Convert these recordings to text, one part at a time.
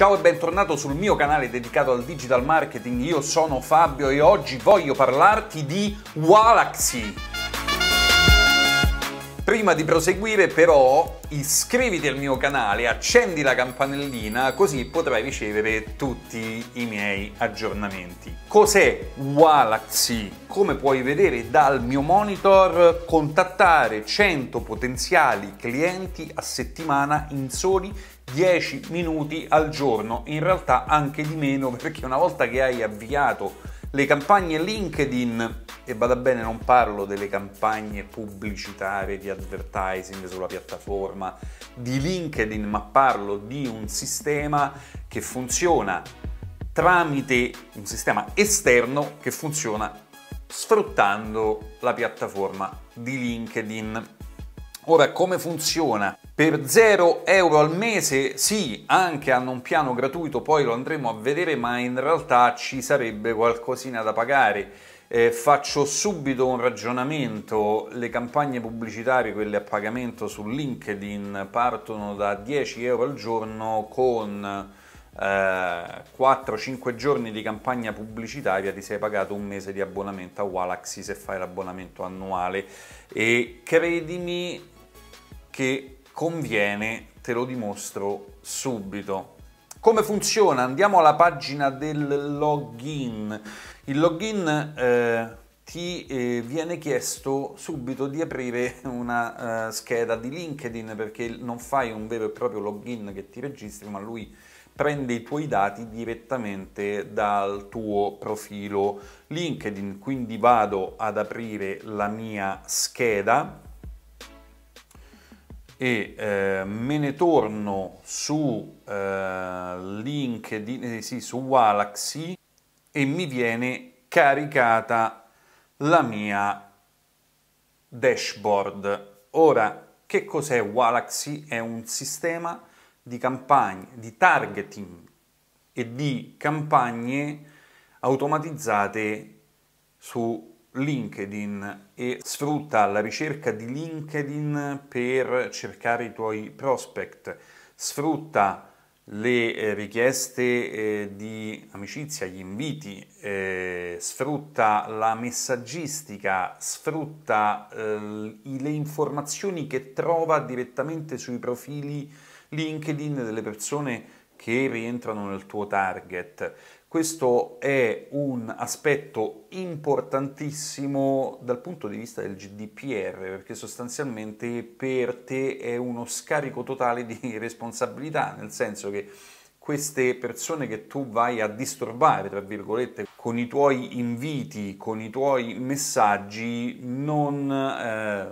Ciao e bentornato sul mio canale dedicato al digital marketing, io sono Fabio e oggi voglio parlarti di Walaxy. Prima di proseguire però iscriviti al mio canale, accendi la campanellina così potrai ricevere tutti i miei aggiornamenti. Cos'è Walaxy? Come puoi vedere dal mio monitor, contattare 100 potenziali clienti a settimana in soli 10 minuti al giorno, in realtà anche di meno perché una volta che hai avviato le campagne LinkedIn, e vada bene non parlo delle campagne pubblicitarie di advertising sulla piattaforma di LinkedIn, ma parlo di un sistema che funziona tramite un sistema esterno che funziona sfruttando la piattaforma di LinkedIn. Ora, come funziona? Per 0 euro al mese sì, anche hanno un piano gratuito, poi lo andremo a vedere, ma in realtà ci sarebbe qualcosina da pagare. Eh, faccio subito un ragionamento, le campagne pubblicitarie, quelle a pagamento su LinkedIn, partono da 10 euro al giorno con eh, 4-5 giorni di campagna pubblicitaria ti sei pagato un mese di abbonamento a Walaxy se fai l'abbonamento annuale e credimi che conviene te lo dimostro subito. Come funziona? Andiamo alla pagina del login. Il login eh, ti eh, viene chiesto subito di aprire una eh, scheda di LinkedIn perché non fai un vero e proprio login che ti registri, ma lui prende i tuoi dati direttamente dal tuo profilo LinkedIn. Quindi vado ad aprire la mia scheda e eh, me ne torno su eh, LinkedIn, eh, sì, su Galaxy e mi viene caricata la mia dashboard. Ora, che cos'è Galaxy? È un sistema di campagne, di targeting e di campagne automatizzate su LinkedIn e sfrutta la ricerca di LinkedIn per cercare i tuoi prospect, sfrutta le eh, richieste eh, di amicizia, gli inviti, eh, sfrutta la messaggistica, sfrutta le informazioni che trova direttamente sui profili LinkedIn delle persone che rientrano nel tuo target. Questo è un aspetto importantissimo dal punto di vista del GDPR, perché sostanzialmente per te è uno scarico totale di responsabilità, nel senso che queste persone che tu vai a disturbare, tra virgolette, con i tuoi inviti, con i tuoi messaggi, non, eh,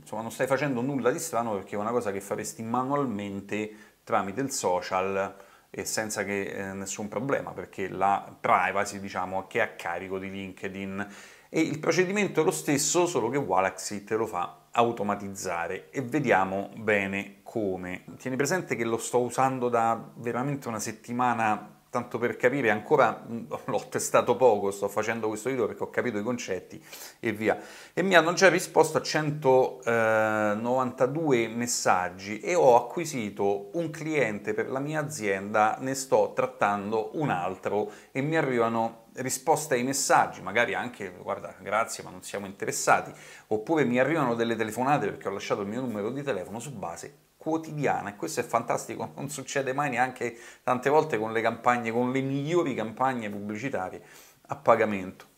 insomma, non stai facendo nulla di strano perché è una cosa che faresti manualmente tramite il social e senza che eh, nessun problema, perché la privacy diciamo che è a carico di LinkedIn e il procedimento è lo stesso, solo che Walaxy te lo fa automatizzare e vediamo bene come. Tieni presente che lo sto usando da veramente una settimana tanto per capire, ancora mm, l'ho testato poco, sto facendo questo video perché ho capito i concetti e via. E mi hanno già risposto a 192 messaggi e ho acquisito un cliente per la mia azienda, ne sto trattando un altro e mi arrivano risposte ai messaggi, magari anche guarda grazie ma non siamo interessati, oppure mi arrivano delle telefonate perché ho lasciato il mio numero di telefono su base quotidiana e questo è fantastico, non succede mai neanche tante volte con le campagne, con le migliori campagne pubblicitarie a pagamento.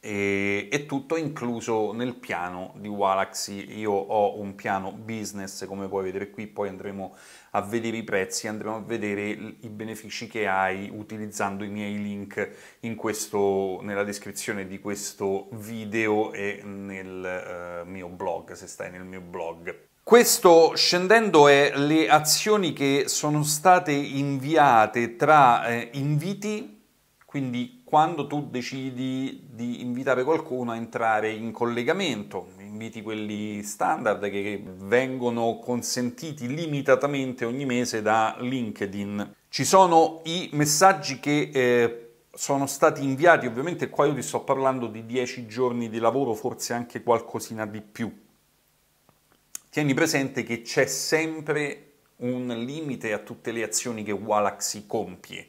E, e tutto incluso nel piano di Walaxy. Io ho un piano business, come puoi vedere qui, poi andremo a vedere i prezzi, andremo a vedere i benefici che hai utilizzando i miei link questo, nella descrizione di questo video e nel eh, mio blog, se stai nel mio blog. Questo scendendo è le azioni che sono state inviate tra eh, inviti, quindi quando tu decidi di invitare qualcuno a entrare in collegamento, inviti quelli standard che vengono consentiti limitatamente ogni mese da LinkedIn. Ci sono i messaggi che eh, sono stati inviati, ovviamente qua io ti sto parlando di 10 giorni di lavoro, forse anche qualcosina di più tieni presente che c'è sempre un limite a tutte le azioni che Walaxy compie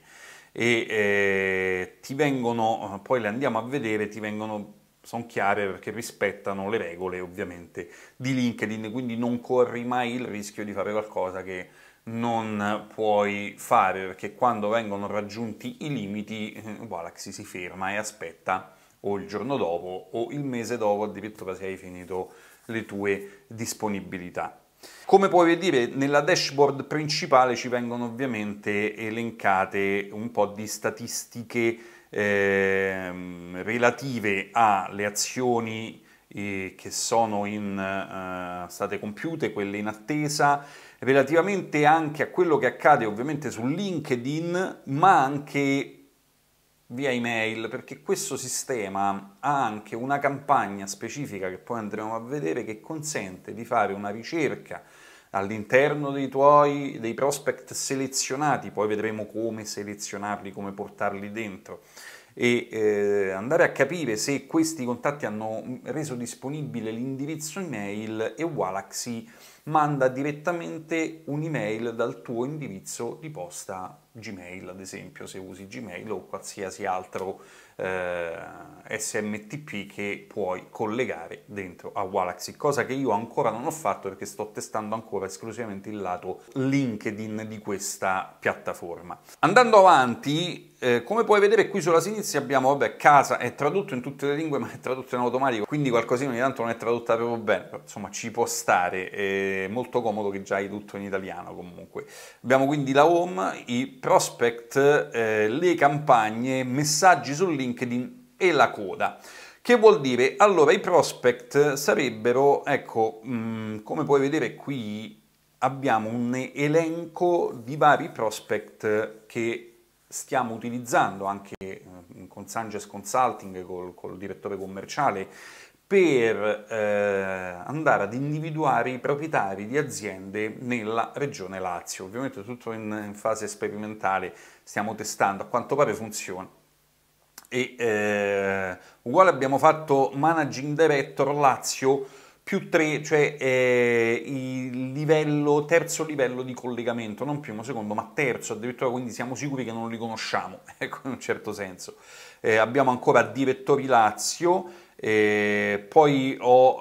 e eh, ti vengono, poi le andiamo a vedere, ti vengono, sono chiare perché rispettano le regole ovviamente di LinkedIn, quindi non corri mai il rischio di fare qualcosa che non puoi fare perché quando vengono raggiunti i limiti eh, Walaxy si ferma e aspetta o il giorno dopo o il mese dopo addirittura se hai finito le tue disponibilità. Come puoi vedere nella dashboard principale ci vengono ovviamente elencate un po' di statistiche eh, relative alle azioni eh, che sono in, eh, state compiute, quelle in attesa, relativamente anche a quello che accade ovviamente su LinkedIn, ma anche via email, perché questo sistema ha anche una campagna specifica che poi andremo a vedere che consente di fare una ricerca all'interno dei tuoi dei prospect selezionati, poi vedremo come selezionarli, come portarli dentro e eh, andare a capire se questi contatti hanno mm, reso disponibile l'indirizzo email e Walaxy manda direttamente un'email dal tuo indirizzo di posta Gmail, ad esempio, se usi Gmail o qualsiasi altro eh, SMTP che puoi collegare dentro a Walaxy, cosa che io ancora non ho fatto perché sto testando ancora esclusivamente il lato LinkedIn di questa piattaforma. Andando avanti, eh, come puoi vedere qui sulla sinistra abbiamo, vabbè, casa è tradotto in tutte le lingue ma è tradotto in automatico, quindi qualcosina ogni tanto non è tradotta proprio bene, però, insomma ci può stare, è molto comodo che già hai tutto in italiano comunque. Abbiamo quindi la home, i prospect, eh, le campagne, messaggi su LinkedIn, LinkedIn e la coda. Che vuol dire? Allora, i prospect sarebbero, ecco, mh, mm, come puoi vedere qui, abbiamo un elenco di vari prospect che stiamo utilizzando anche mm, con Sanges Consulting, col, col direttore commerciale, per eh, andare ad individuare i proprietari di aziende nella regione Lazio. Ovviamente tutto in, in fase sperimentale, stiamo testando, a quanto pare funziona e eh, uguale abbiamo fatto managing director Lazio più 3, cioè eh, il livello, terzo livello di collegamento, non primo, secondo, ma terzo addirittura, quindi siamo sicuri che non li conosciamo, ecco, in un certo senso. Eh, abbiamo ancora direttori Lazio, eh, poi ho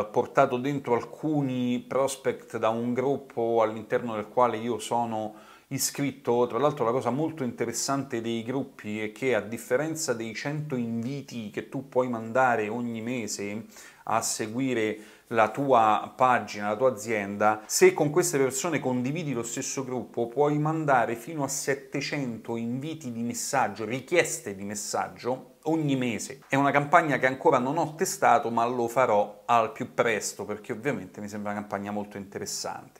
eh, portato dentro alcuni prospect da un gruppo all'interno del quale io sono iscritto, tra l'altro la cosa molto interessante dei gruppi è che a differenza dei 100 inviti che tu puoi mandare ogni mese a seguire la tua pagina, la tua azienda, se con queste persone condividi lo stesso gruppo puoi mandare fino a 700 inviti di messaggio, richieste di messaggio ogni mese. È una campagna che ancora non ho testato ma lo farò al più presto perché ovviamente mi sembra una campagna molto interessante.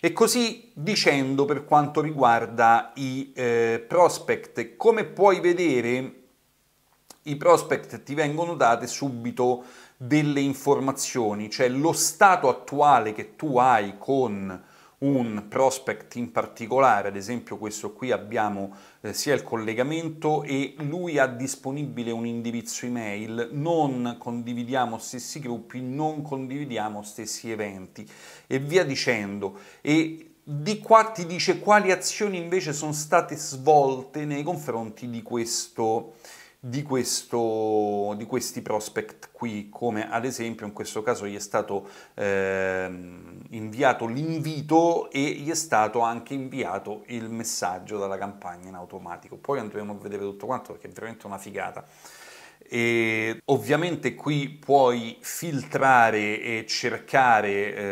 E così dicendo per quanto riguarda i eh, prospect, come puoi vedere i prospect ti vengono date subito delle informazioni, cioè lo stato attuale che tu hai con un prospect in particolare, ad esempio questo qui abbiamo eh, sia il collegamento e lui ha disponibile un indirizzo email, non condividiamo stessi gruppi, non condividiamo stessi eventi e via dicendo. E di qua ti dice quali azioni invece sono state svolte nei confronti di questo di, questo, di, questi prospect qui, come ad esempio in questo caso gli è stato eh, inviato l'invito e gli è stato anche inviato il messaggio dalla campagna in automatico. Poi andremo a vedere tutto quanto perché è veramente una figata e ovviamente qui puoi filtrare e cercare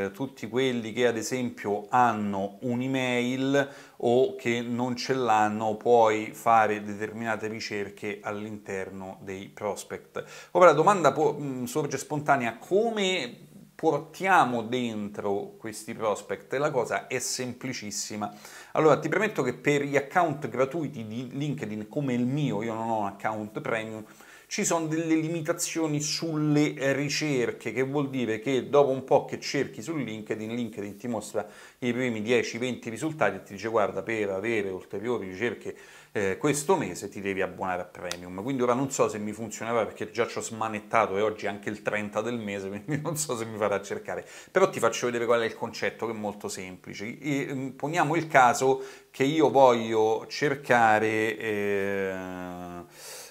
eh, tutti quelli che ad esempio hanno un'email o che non ce l'hanno, puoi fare determinate ricerche all'interno dei prospect. Ora la domanda mh, mm, sorge spontanea, come portiamo dentro questi prospect la cosa è semplicissima allora ti prometto che per gli account gratuiti di LinkedIn come il mio io non ho un account premium ci sono delle limitazioni sulle ricerche, che vuol dire che dopo un po' che cerchi su LinkedIn, LinkedIn ti mostra i primi 10-20 risultati e ti dice guarda per avere ulteriori ricerche eh, questo mese ti devi abbonare a Premium. Quindi ora non so se mi funzionerà perché già ci ho smanettato e oggi è anche il 30 del mese, quindi non so se mi farà cercare. Però ti faccio vedere qual è il concetto che è molto semplice. E, mm, poniamo il caso che io voglio cercare... Eh,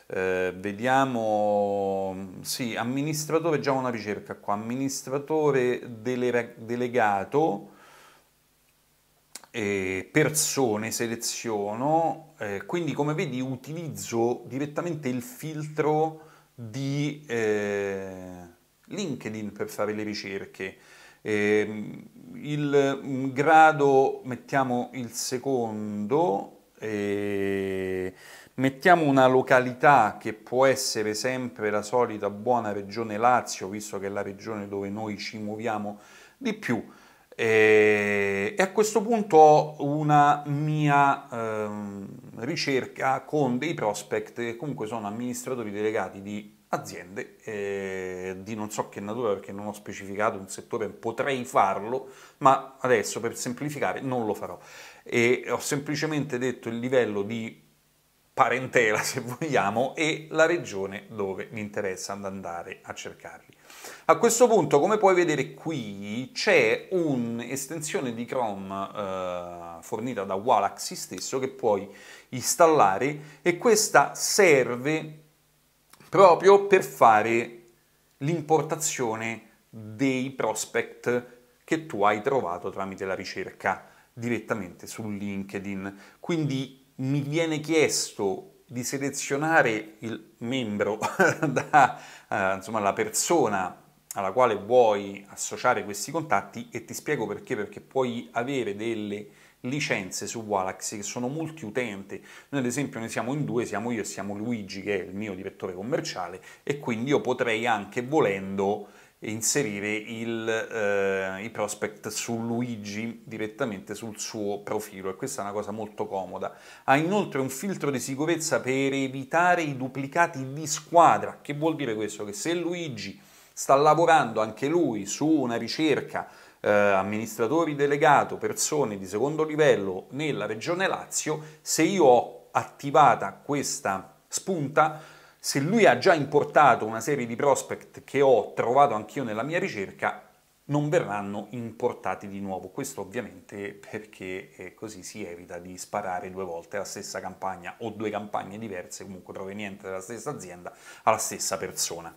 eh, vediamo, sì, amministratore, già una ricerca qua, amministratore dele, delegato, eh, persone seleziono, eh, quindi come vedi utilizzo direttamente il filtro di eh, LinkedIn per fare le ricerche. Ehm, il mm, grado, mettiamo il secondo, eh, Mettiamo una località che può essere sempre la solita buona regione Lazio, visto che è la regione dove noi ci muoviamo di più. E a questo punto ho una mia ehm, ricerca con dei prospect che comunque sono amministratori delegati di aziende eh, di non so che natura perché non ho specificato un settore, potrei farlo, ma adesso per semplificare non lo farò. E ho semplicemente detto il livello di parentela se vogliamo e la regione dove mi interessa andare a cercarli. A questo punto, come puoi vedere qui, c'è un'estensione di Chrome eh, fornita da Walaxy stesso che puoi installare e questa serve proprio per fare l'importazione dei prospect che tu hai trovato tramite la ricerca direttamente su LinkedIn. Quindi mi viene chiesto di selezionare il membro, da, eh, insomma la persona alla quale vuoi associare questi contatti e ti spiego perché, perché puoi avere delle licenze su Walaxy che sono multiutente. Noi ad esempio ne siamo in due, siamo io e siamo Luigi che è il mio direttore commerciale e quindi io potrei anche volendo inserire il, eh, i prospect su Luigi direttamente sul suo profilo e questa è una cosa molto comoda. Ha inoltre un filtro di sicurezza per evitare i duplicati di squadra, che vuol dire questo? Che se Luigi sta lavorando anche lui su una ricerca eh, amministratori delegato, persone di secondo livello nella regione Lazio, se io ho attivata questa spunta se lui ha già importato una serie di prospect che ho trovato anch'io nella mia ricerca, non verranno importati di nuovo. Questo ovviamente perché eh, così si evita di sparare due volte la stessa campagna o due campagne diverse, comunque provenienti dalla stessa azienda, alla stessa persona.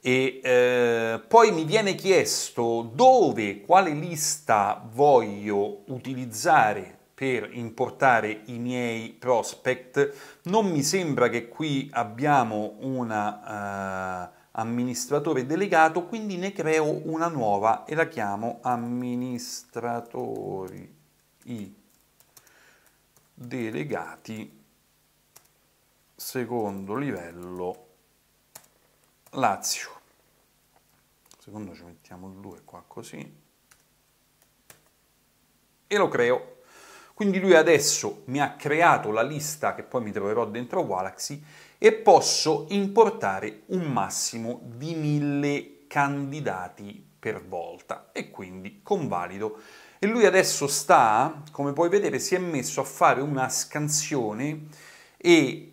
E, eh, poi mi viene chiesto dove, quale lista voglio utilizzare per importare i miei prospect. Non mi sembra che qui abbiamo un eh, amministratore delegato, quindi ne creo una nuova e la chiamo amministratori i delegati secondo livello Lazio. Secondo ci mettiamo il 2 qua così e lo creo quindi lui adesso mi ha creato la lista che poi mi troverò dentro Galaxy e posso importare un massimo di 1000 candidati per volta e quindi convalido. E lui adesso sta, come puoi vedere, si è messo a fare una scansione e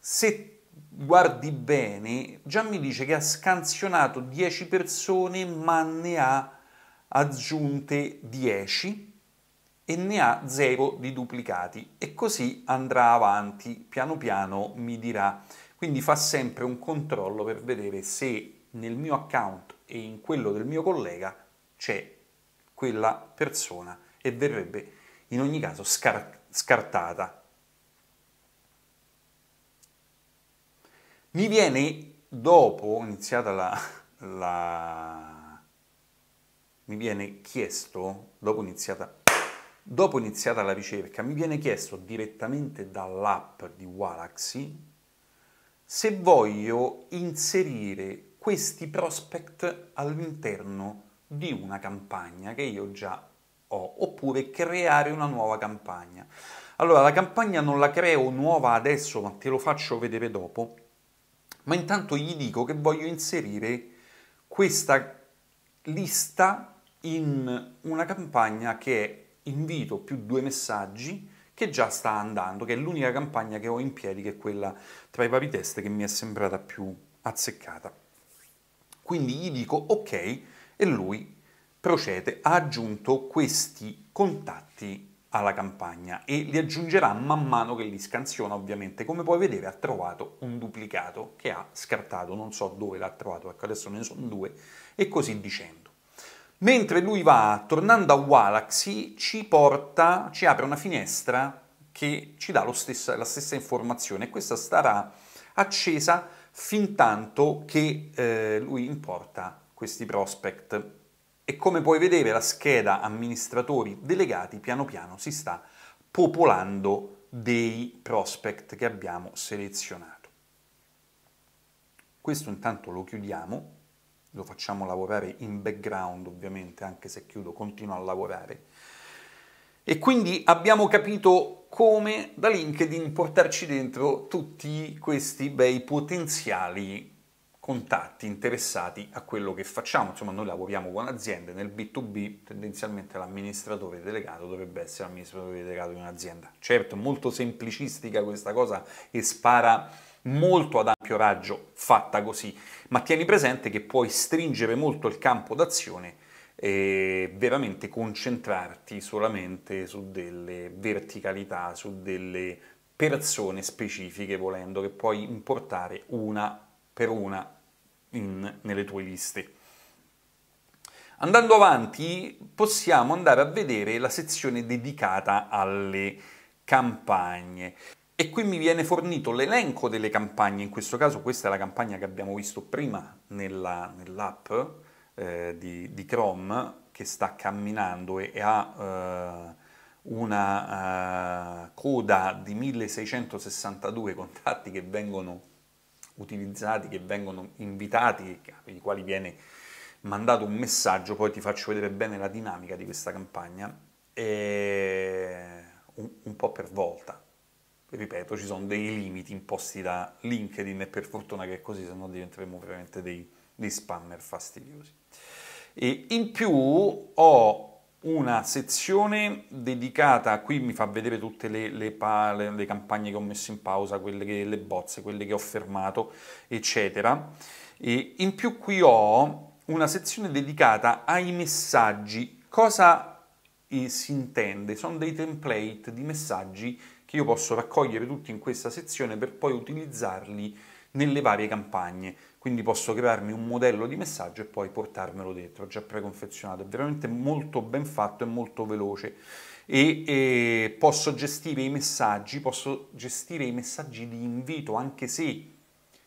se guardi bene, già mi dice che ha scansionato 10 persone ma ne ha aggiunte 10 e ne ha 0 di duplicati e così andrà avanti, piano piano mi dirà. Quindi fa sempre un controllo per vedere se nel mio account e in quello del mio collega c'è quella persona e verrebbe in ogni caso scar- scartata. Mi viene dopo, iniziata la, la... mi viene chiesto, dopo iniziata Dopo iniziata la ricerca mi viene chiesto direttamente dall'app di Walaxy se voglio inserire questi prospect all'interno di una campagna che io già ho, oppure creare una nuova campagna. Allora, la campagna non la creo nuova adesso, ma te lo faccio vedere dopo, ma intanto gli dico che voglio inserire questa lista in una campagna che è invito più due messaggi che già sta andando, che è l'unica campagna che ho in piedi, che è quella tra i vari test che mi è sembrata più azzeccata. Quindi gli dico ok e lui procede, ha aggiunto questi contatti alla campagna e li aggiungerà man mano che li scansiona ovviamente. Come puoi vedere ha trovato un duplicato che ha scartato, non so dove l'ha trovato, ecco adesso ne sono due e così dicendo. Mentre lui va, tornando a Walaxy, ci porta, ci apre una finestra che ci dà stessa, la stessa informazione questa starà accesa fin tanto che eh, lui importa questi prospect. E come puoi vedere la scheda amministratori delegati piano piano si sta popolando dei prospect che abbiamo selezionato. Questo intanto lo chiudiamo lo facciamo lavorare in background ovviamente, anche se chiudo, continua a lavorare. E quindi abbiamo capito come da LinkedIn portarci dentro tutti questi bei potenziali contatti interessati a quello che facciamo. Insomma, noi lavoriamo con aziende, nel B2B tendenzialmente l'amministratore delegato dovrebbe essere l'amministratore delegato di un'azienda. Certo, è molto semplicistica questa cosa e spara molto ad ampio raggio fatta così, ma tieni presente che puoi stringere molto il campo d'azione e veramente concentrarti solamente su delle verticalità, su delle persone specifiche volendo che puoi importare una per una in, nelle tue liste. Andando avanti possiamo andare a vedere la sezione dedicata alle campagne e qui mi viene fornito l'elenco delle campagne, in questo caso questa è la campagna che abbiamo visto prima nella, nell'app eh, di, di, Chrome che sta camminando e, e ha eh, una eh, coda di 1662 contatti che vengono utilizzati, che vengono invitati, per i quali viene mandato un messaggio, poi ti faccio vedere bene la dinamica di questa campagna, e un, un po' per volta ripeto, ci sono dei limiti imposti da LinkedIn e per fortuna che è così, se no diventeremo veramente dei, dei spammer fastidiosi. E in più ho una sezione dedicata, qui mi fa vedere tutte le, le, pale, le campagne che ho messo in pausa, quelle che, le bozze, quelle che ho fermato, eccetera. E in più qui ho una sezione dedicata ai messaggi. Cosa eh, si intende? Sono dei template di messaggi che io posso raccogliere tutti in questa sezione per poi utilizzarli nelle varie campagne. Quindi posso crearmi un modello di messaggio e poi portarmelo dentro, già preconfezionato. È veramente molto ben fatto e molto veloce. E, e posso gestire i messaggi, posso gestire i messaggi di invito, anche se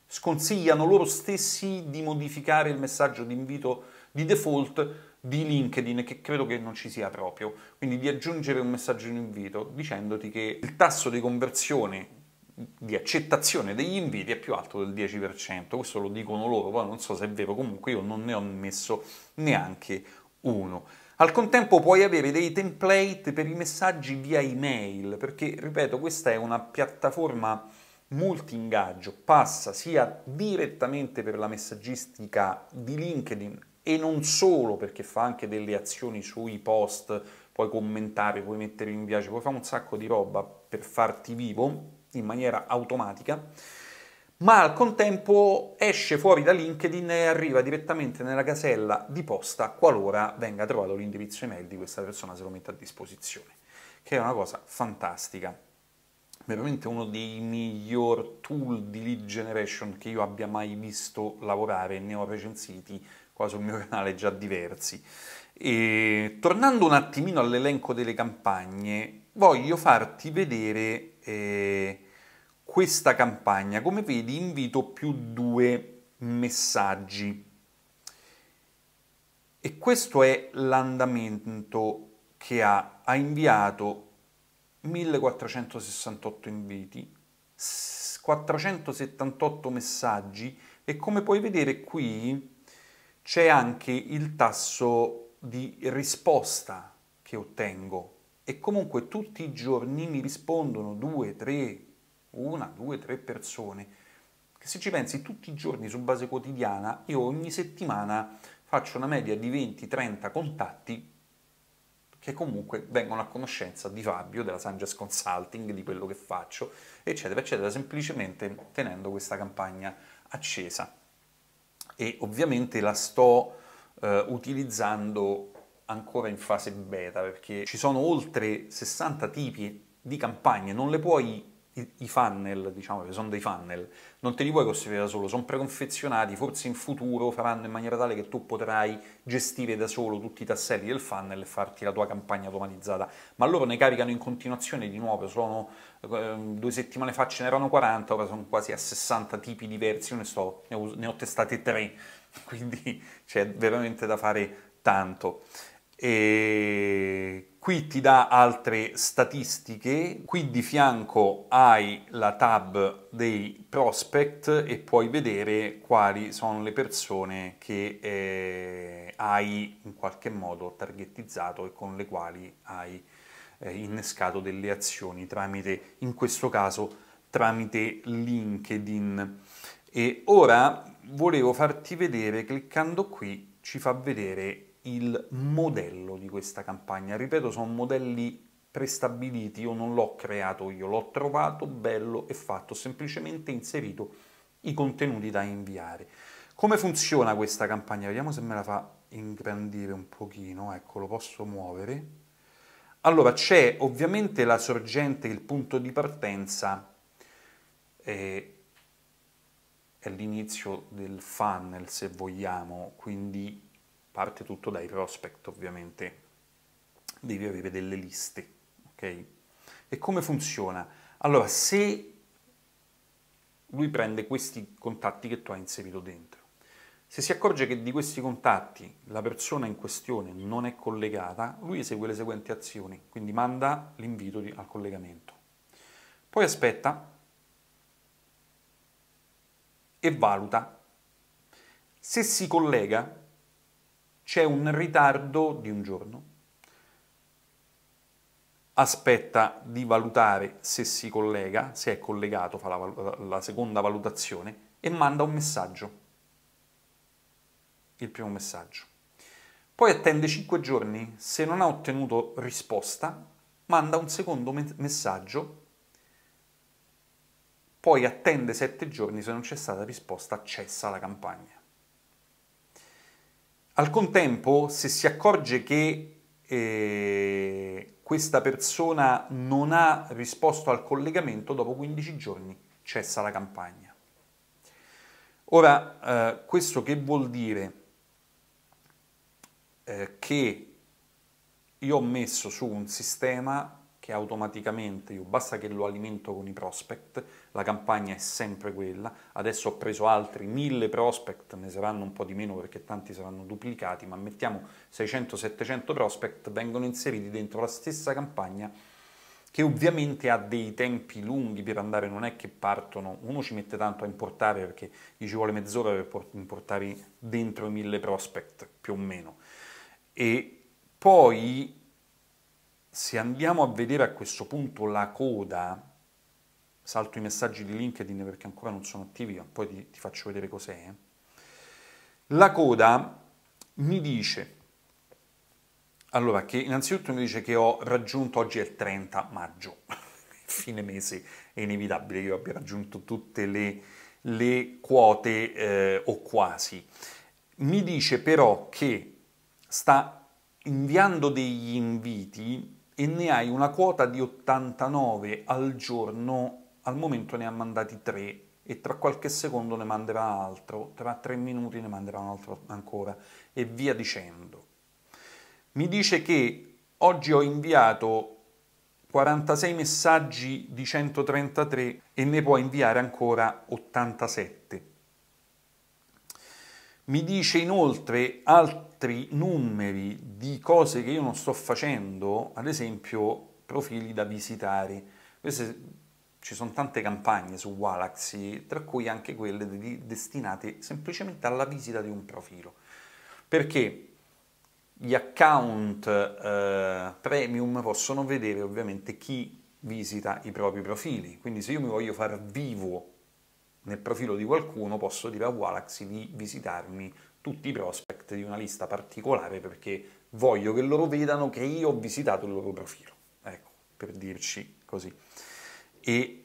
sconsigliano loro stessi di modificare il messaggio di invito di default di LinkedIn che credo che non ci sia proprio, quindi di aggiungere un messaggio di invito dicendoti che il tasso di conversione di accettazione degli inviti è più alto del 10%, questo lo dicono loro, poi non so se è vero, comunque io non ne ho messo neanche uno. Al contempo puoi avere dei template per i messaggi via email, perché ripeto, questa è una piattaforma multi-ingaggio, passa sia direttamente per la messaggistica di LinkedIn e non solo perché fa anche delle azioni sui post, puoi commentare, puoi mettere in piace, puoi fare un sacco di roba per farti vivo in maniera automatica, ma al contempo esce fuori da LinkedIn e arriva direttamente nella casella di posta qualora venga trovato l'indirizzo email di questa persona se lo mette a disposizione, che è una cosa fantastica. Veramente uno dei miglior tool di lead generation che io abbia mai visto lavorare, ne ho recensiti qua sul mio canale già diversi. E, tornando un attimino all'elenco delle campagne, voglio farti vedere eh, questa campagna. Come vedi invito più due messaggi. E questo è l'andamento che ha, ha inviato 1468 inviti, 478 messaggi e come puoi vedere qui c'è anche il tasso di risposta che ottengo e comunque tutti i giorni mi rispondono due, tre, una, due, tre persone che se ci pensi tutti i giorni su base quotidiana io ogni settimana faccio una media di 20-30 contatti che comunque vengono a conoscenza di Fabio, della Sanges Consulting, di quello che faccio, eccetera, eccetera, semplicemente tenendo questa campagna accesa e ovviamente la sto eh, utilizzando ancora in fase beta perché ci sono oltre 60 tipi di campagne, non le puoi i, funnel, diciamo che sono dei funnel, non te li puoi costruire da solo, sono preconfezionati, forse in futuro faranno in maniera tale che tu potrai gestire da solo tutti i tasselli del funnel e farti la tua campagna automatizzata, ma loro ne caricano in continuazione di nuovo, sono, ehm, due settimane fa ce n'erano 40, ora sono quasi a 60 tipi diversi, ne, sto, ho, ne ho testate tre, quindi c'è veramente da fare tanto. E qui ti dà altre statistiche, qui di fianco hai la tab dei prospect e puoi vedere quali sono le persone che eh, hai in qualche modo targettizzato e con le quali hai eh, innescato delle azioni tramite, in questo caso, tramite LinkedIn. E ora volevo farti vedere, cliccando qui, ci fa vedere il modello di questa campagna. Ripeto, sono modelli prestabiliti, io non l'ho creato io, l'ho trovato bello e fatto, ho semplicemente inserito i contenuti da inviare. Come funziona questa campagna? Vediamo se me la fa ingrandire un pochino, ecco, lo posso muovere. Allora, c'è ovviamente la sorgente, il punto di partenza, eh, è l'inizio del funnel, se vogliamo, quindi parte tutto dai prospect ovviamente, devi avere delle liste, ok? E come funziona? Allora, se lui prende questi contatti che tu hai inserito dentro, se si accorge che di questi contatti la persona in questione non è collegata, lui esegue le seguenti azioni, quindi manda l'invito di, al collegamento. Poi aspetta e valuta. Se si collega, c'è un ritardo di un giorno. Aspetta di valutare se si collega, se è collegato, fa la, la seconda valutazione e manda un messaggio. Il primo messaggio. Poi attende 5 giorni, se non ha ottenuto risposta, manda un secondo me- messaggio poi attende 7 giorni, se non c'è stata risposta cessa la campagna. Al contempo, se si accorge che eh, questa persona non ha risposto al collegamento, dopo 15 giorni cessa la campagna. Ora, eh, questo che vuol dire? Eh, che io ho messo su un sistema che automaticamente, io basta che lo alimento con i prospect, la campagna è sempre quella, adesso ho preso altri 1000 prospect, ne saranno un po' di meno perché tanti saranno duplicati, ma mettiamo 600-700 prospect, vengono inseriti dentro la stessa campagna che ovviamente ha dei tempi lunghi per andare, non è che partono, uno ci mette tanto a importare perché gli ci vuole mezz'ora per importare dentro i 1000 prospect più o meno. E poi se andiamo a vedere a questo punto la coda, salto i messaggi di LinkedIn perché ancora non sono attivi, ma poi ti, ti faccio vedere cos'è. La coda mi dice, allora, che innanzitutto mi dice che ho raggiunto, oggi è il 30 maggio, fine mese, è inevitabile che io abbia raggiunto tutte le, le quote eh, o quasi. Mi dice però che sta inviando degli inviti e ne hai una quota di 89 al giorno al momento ne ha mandati tre e tra qualche secondo ne manderà altro, tra tre minuti ne manderà un altro ancora e via dicendo. Mi dice che oggi ho inviato 46 messaggi di 133 e ne può inviare ancora 87. Mi dice inoltre altri numeri di cose che io non sto facendo, ad esempio profili da visitare. Queste ci sono tante campagne su Walaxy, tra cui anche quelle di, destinate semplicemente alla visita di un profilo. Perché gli account eh, premium possono vedere ovviamente chi visita i propri profili. Quindi se io mi voglio far vivo nel profilo di qualcuno, posso dire a Walaxy di visitarmi tutti i prospect di una lista particolare perché voglio che loro vedano che io ho visitato il loro profilo. Ecco, per dirci così e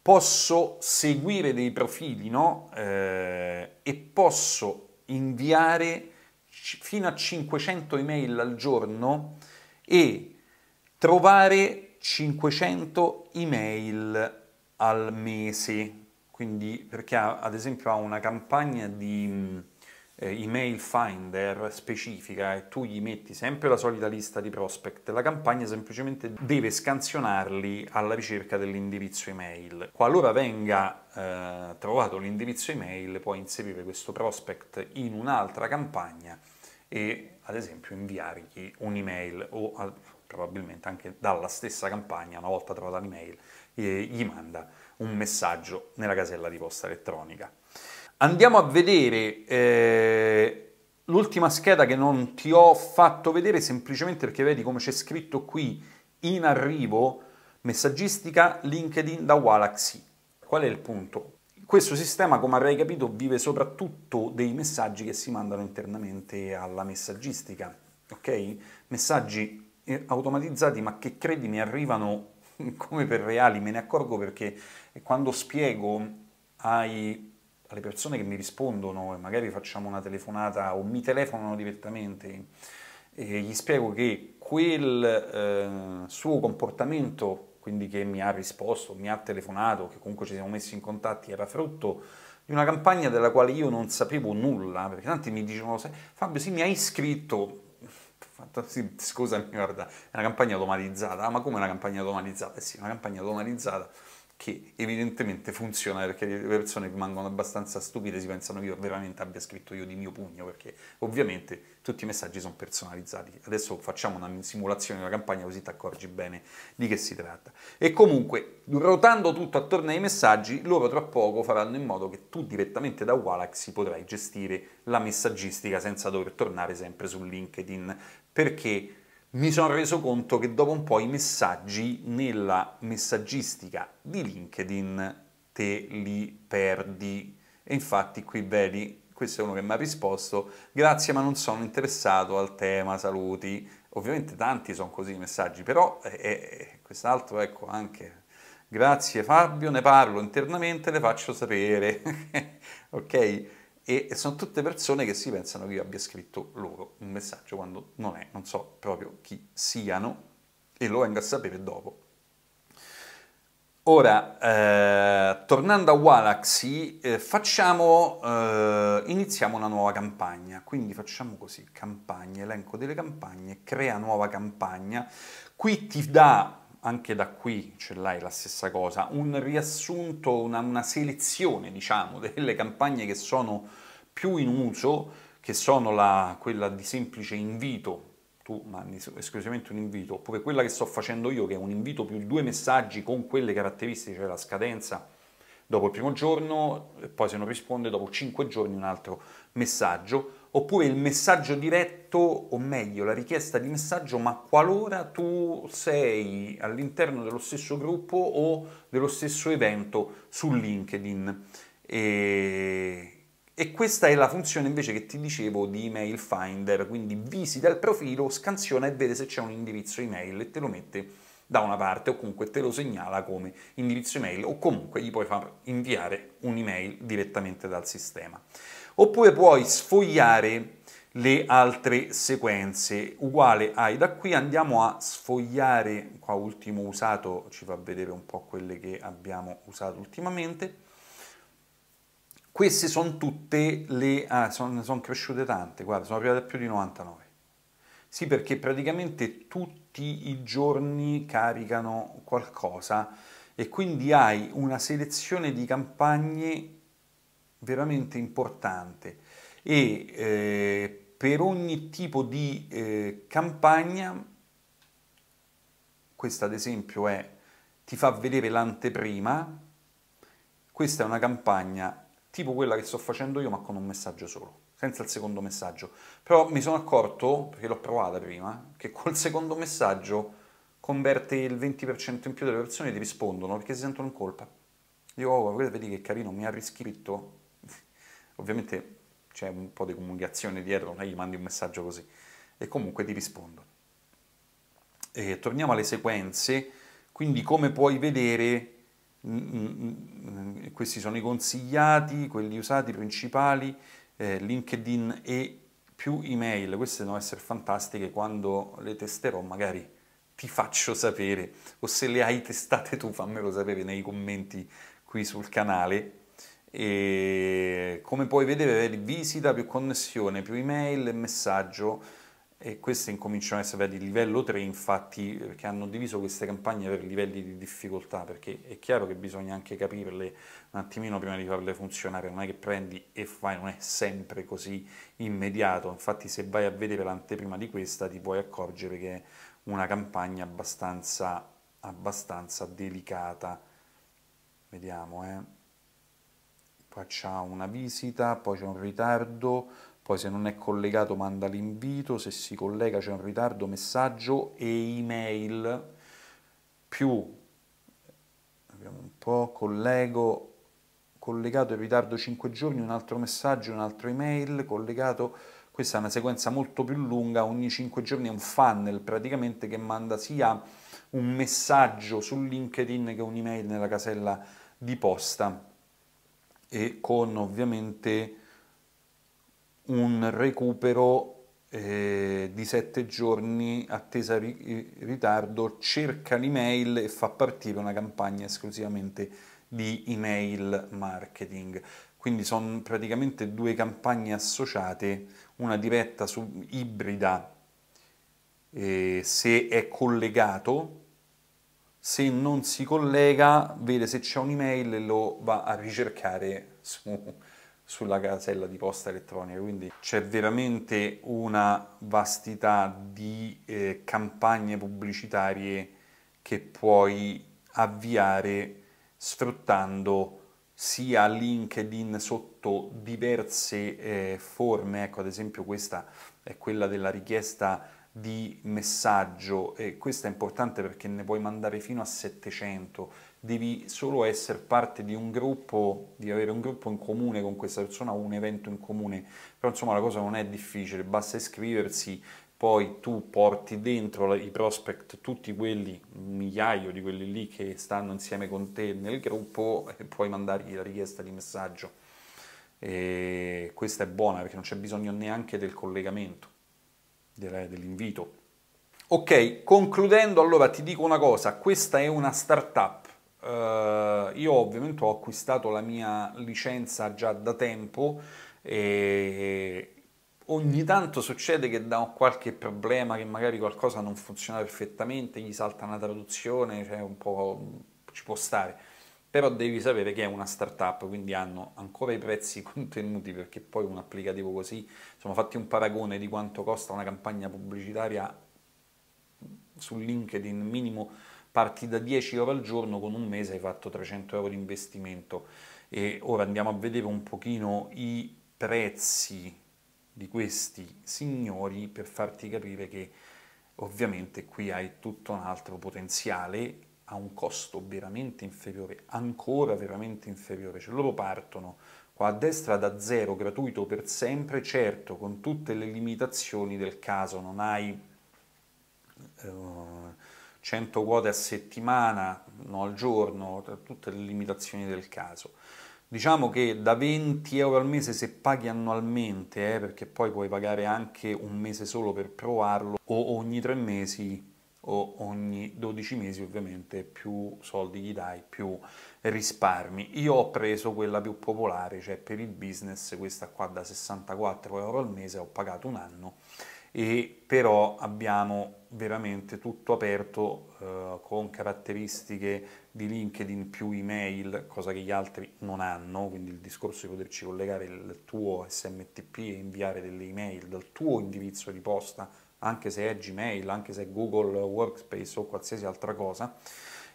posso seguire dei profili no? eh, e posso inviare fino a 500 email al giorno e trovare 500 email al mese. Quindi, perché ha, ad esempio ha una campagna di eh, email finder specifica e tu gli metti sempre la solita lista di prospect, la campagna semplicemente deve scansionarli alla ricerca dell'indirizzo email. Qualora venga eh, trovato l'indirizzo email, puoi inserire questo prospect in un'altra campagna e ad esempio inviargli un'email o a, probabilmente anche dalla stessa campagna, una volta trovata l'email, eh, gli manda un messaggio nella casella di posta elettronica. Andiamo a vedere eh, l'ultima scheda che non ti ho fatto vedere semplicemente perché vedi come c'è scritto qui in arrivo messaggistica LinkedIn da Walaxy. Qual è il punto? Questo sistema, come avrai capito, vive soprattutto dei messaggi che si mandano internamente alla messaggistica, ok? Messaggi eh, automatizzati ma che credimi arrivano come per reali, me ne accorgo perché quando spiego ai alle persone che mi rispondono e magari facciamo una telefonata o mi telefonano direttamente e gli spiego che quel eh, suo comportamento, quindi che mi ha risposto, mi ha telefonato, che comunque ci siamo messi in contatti, era frutto di una campagna della quale io non sapevo nulla, perché tanti mi dicono, Fabio sì mi hai iscritto, scusami guarda, è una campagna automatizzata, ah, ma come una campagna automatizzata? Eh sì, una campagna automatizzata che evidentemente funziona perché le persone rimangono abbastanza stupite, si pensano che io veramente abbia scritto io di mio pugno, perché ovviamente tutti i messaggi sono personalizzati. Adesso facciamo una simulazione della campagna così ti accorgi bene di che si tratta. E comunque, rotando tutto attorno ai messaggi, loro tra poco faranno in modo che tu direttamente da Wallax potrai gestire la messaggistica senza dover tornare sempre su LinkedIn, perché mi sono reso conto che dopo un po' i messaggi nella messaggistica di LinkedIn te li perdi. E infatti qui vedi, questo è uno che mi ha risposto, grazie ma non sono interessato al tema, saluti. Ovviamente tanti sono così i messaggi, però è, eh, eh, eh, quest'altro ecco anche... Grazie Fabio, ne parlo internamente, le faccio sapere. ok? e sono tutte persone che si pensano che io abbia scritto loro un messaggio quando non è, non so proprio chi siano e lo vengo a sapere dopo. Ora, eh, tornando a Walaxy, eh, facciamo, eh, iniziamo una nuova campagna, quindi facciamo così, campagna, elenco delle campagne, crea nuova campagna, qui ti dà anche da qui ce l'hai la stessa cosa, un riassunto, una, una selezione diciamo delle campagne che sono più in uso, che sono la, quella di semplice invito, tu mandi esclusivamente un invito, oppure quella che sto facendo io che è un invito più due messaggi con quelle caratteristiche, cioè la scadenza dopo il primo giorno, e poi se non risponde dopo cinque giorni un altro messaggio, oppure il messaggio diretto, o meglio la richiesta di messaggio, ma qualora tu sei all'interno dello stesso gruppo o dello stesso evento su LinkedIn. E, e questa è la funzione invece che ti dicevo di email finder, quindi visita il profilo, scansiona e vede se c'è un indirizzo email e te lo mette da una parte o comunque te lo segnala come indirizzo email o comunque gli puoi far inviare un'email direttamente dal sistema oppure puoi sfogliare le altre sequenze uguale ai da qui andiamo a sfogliare qua ultimo usato ci fa vedere un po' quelle che abbiamo usato ultimamente queste sono tutte le ah, sono, sono cresciute tante guarda sono arrivate a più di 99 sì perché praticamente tutti i giorni caricano qualcosa e quindi hai una selezione di campagne veramente importante e eh, per ogni tipo di eh, campagna, questa ad esempio è ti fa vedere l'anteprima, questa è una campagna tipo quella che sto facendo io ma con un messaggio solo, senza il secondo messaggio. Però mi sono accorto, perché l'ho provata prima, che col secondo messaggio converte il 20% in più delle persone e ti rispondono perché si sentono in colpa. Dico, oh, vedi che carino, mi ha riscritto, Ovviamente c'è un po' di comunicazione dietro, non è che gli mandi un messaggio così. E comunque ti rispondo. E torniamo alle sequenze, quindi come puoi vedere, questi sono i consigliati, quelli usati, principali, eh, LinkedIn e più email. Queste devono essere fantastiche quando le testerò, magari ti faccio sapere o se le hai testate tu fammelo sapere nei commenti qui sul canale e come puoi vedere visita più connessione, più email, e messaggio e queste incominciano a essere di livello 3 infatti perché hanno diviso queste campagne per livelli di difficoltà perché è chiaro che bisogna anche capirle un attimino prima di farle funzionare non è che prendi e fai non è sempre così immediato infatti se vai a vedere l'anteprima di questa ti puoi accorgere che è una campagna abbastanza abbastanza delicata vediamo eh faccia una visita, poi c'è un ritardo, poi se non è collegato manda l'invito, se si collega c'è un ritardo, messaggio e email, più, abbiamo un po', collego, collegato in ritardo 5 giorni, un altro messaggio, un altro email, collegato, questa è una sequenza molto più lunga, ogni 5 giorni è un funnel praticamente che manda sia un messaggio su LinkedIn che un'email nella casella di posta e con ovviamente un recupero eh, di sette giorni attesa ri- ritardo cerca l'email e fa partire una campagna esclusivamente di email marketing quindi sono praticamente due campagne associate una diretta su ibrida eh, se è collegato se non si collega vede se c'è un'email e lo va a ricercare su, sulla casella di posta elettronica, quindi c'è veramente una vastità di eh, campagne pubblicitarie che puoi avviare sfruttando sia LinkedIn sotto diverse eh, forme, ecco ad esempio questa è quella della richiesta di messaggio e questo è importante perché ne puoi mandare fino a 700, devi solo essere parte di un gruppo, di avere un gruppo in comune con questa persona un evento in comune, però insomma la cosa non è difficile, basta iscriversi, poi tu porti dentro i prospect tutti quelli, un migliaio di quelli lì che stanno insieme con te nel gruppo e puoi mandargli la richiesta di messaggio. E questa è buona perché non c'è bisogno neanche del collegamento dell'invito. Ok, concludendo allora ti dico una cosa, questa è una startup. Uh, io ovviamente ho acquistato la mia licenza già da tempo e ogni tanto succede che da qualche problema che magari qualcosa non funziona perfettamente, gli salta una traduzione, cioè un po' ci può stare però devi sapere che è una startup, quindi hanno ancora i prezzi contenuti perché poi un applicativo così, insomma fatti un paragone di quanto costa una campagna pubblicitaria su LinkedIn minimo parti da 10 euro al giorno, con un mese hai fatto 300 euro di investimento e ora andiamo a vedere un pochino i prezzi di questi signori per farti capire che ovviamente qui hai tutto un altro potenziale ha un costo veramente inferiore, ancora veramente inferiore, cioè loro partono qua a destra da zero, gratuito per sempre, certo con tutte le limitazioni del caso, non hai eh, 100 quote a settimana, no al giorno, tutte le limitazioni del caso. Diciamo che da 20 euro al mese se paghi annualmente, eh, perché poi puoi pagare anche un mese solo per provarlo, o ogni tre mesi ogni 12 mesi ovviamente più soldi gli dai, più risparmi. Io ho preso quella più popolare, cioè per il business, questa qua da 64 euro al mese, ho pagato un anno e però abbiamo veramente tutto aperto eh, con caratteristiche di LinkedIn più email, cosa che gli altri non hanno, quindi il discorso di poterci collegare il tuo SMTP e inviare delle email dal tuo indirizzo di posta anche se è Gmail, anche se è Google Workspace o qualsiasi altra cosa,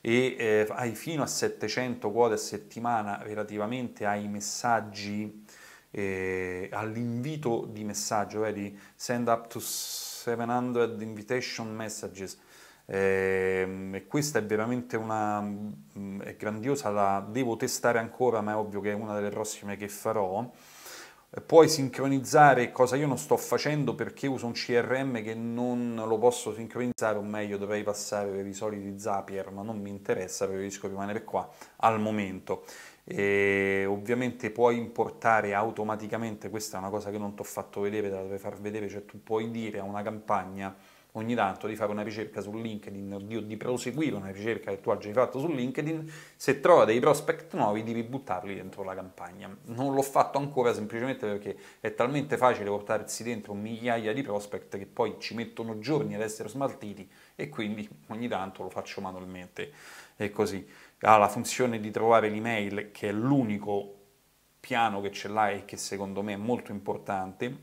e eh, hai fino a 700 quote a settimana relativamente ai messaggi, eh, all'invito di messaggio, vedi, send up to 700 invitation messages, eh, questa è veramente una mh, mm, è grandiosa, la devo testare ancora, ma è ovvio che è una delle prossime che farò. Eh, puoi sincronizzare cosa io non sto facendo perché uso un CRM che non lo posso sincronizzare, o meglio dovrei passare per i soliti Zapier, ma non mi interessa, preferisco rimanere qua al momento. E ovviamente puoi importare automaticamente, questa è una cosa che non ti ho fatto vedere, te la dovrei far vedere, cioè tu puoi dire a una campagna ogni tanto di fare una ricerca su LinkedIn o di proseguire una ricerca che tu hai già fatto su LinkedIn, se trova dei prospect nuovi devi buttarli dentro la campagna. Non l'ho fatto ancora semplicemente perché è talmente facile portarsi dentro migliaia di prospect che poi ci mettono giorni ad essere smaltiti e quindi ogni tanto lo faccio manualmente e così. Ha la funzione di trovare l'email che è l'unico piano che ce l'hai e che secondo me è molto importante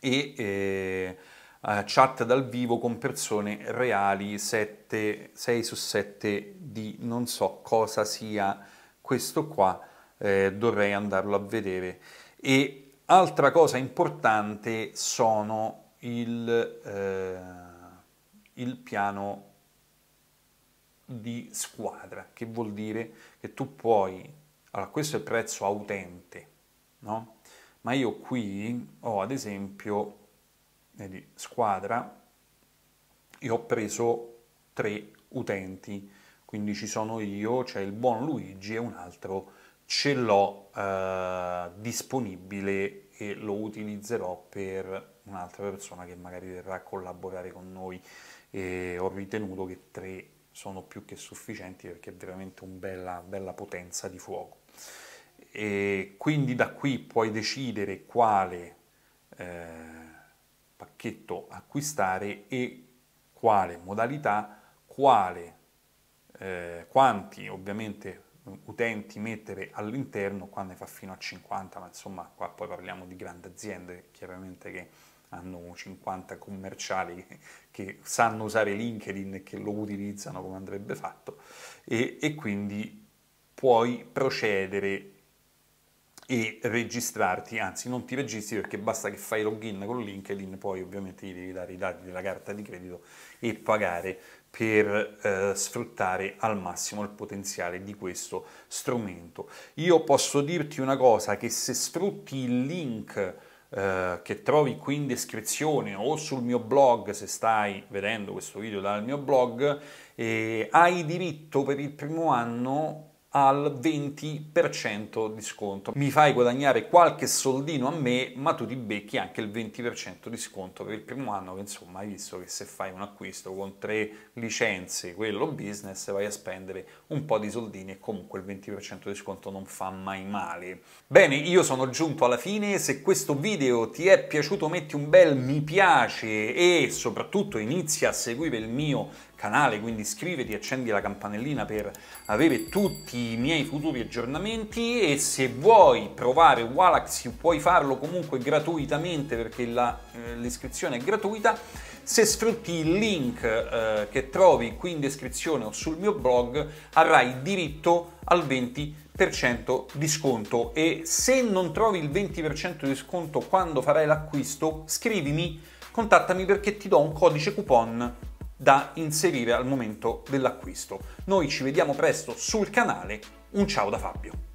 e... Eh, uh, chat dal vivo con persone reali, 6 su 7 di non so cosa sia questo qua, eh, dovrei andarlo a vedere. E altra cosa importante sono il, eh, il piano di squadra, che vuol dire che tu puoi... Allora, questo è il prezzo a utente, no? Ma io qui ho ad esempio di squadra e ho preso tre utenti, quindi ci sono io, c'è il buon Luigi e un altro ce l'ho eh, disponibile e lo utilizzerò per un'altra persona che magari verrà a collaborare con noi e ho ritenuto che tre sono più che sufficienti perché è veramente una bella, bella potenza di fuoco. E quindi da qui puoi decidere quale eh, pacchetto acquistare e quale modalità, quale, eh, quanti ovviamente mm, utenti mettere all'interno, qua ne fa fino a 50, ma insomma qua poi parliamo di grandi aziende chiaramente che hanno 50 commerciali che, che sanno usare LinkedIn e che lo utilizzano come andrebbe fatto e, e quindi puoi procedere e registrarti, anzi non ti registri perché basta che fai login con LinkedIn, poi ovviamente gli devi dare i dati della carta di credito e pagare per eh, sfruttare al massimo il potenziale di questo strumento. Io posso dirti una cosa, che se sfrutti il link eh, che trovi qui in descrizione o sul mio blog, se stai vedendo questo video dal mio blog, eh, hai diritto per il primo anno al 20% di sconto. Mi fai guadagnare qualche soldino a me, ma tu ti becchi anche il 20% di sconto per il primo anno, che insomma hai visto che se fai un acquisto con tre licenze, quello business, vai a spendere un po' di soldini e comunque il 20% di sconto non fa mai male. Bene, io sono giunto alla fine, se questo video ti è piaciuto metti un bel mi piace e soprattutto inizia a seguire il mio canale, quindi iscriviti, accendi la campanellina per avere tutti i miei futuri aggiornamenti e se vuoi provare Walaxy puoi farlo comunque gratuitamente perché la, eh, l'iscrizione è gratuita. Se sfrutti il link eh, che trovi qui in descrizione o sul mio blog avrai diritto al 20% di sconto e se non trovi il 20% di sconto quando farai l'acquisto scrivimi contattami perché ti do un codice coupon da inserire al momento dell'acquisto. Noi ci vediamo presto sul canale, un ciao da Fabio!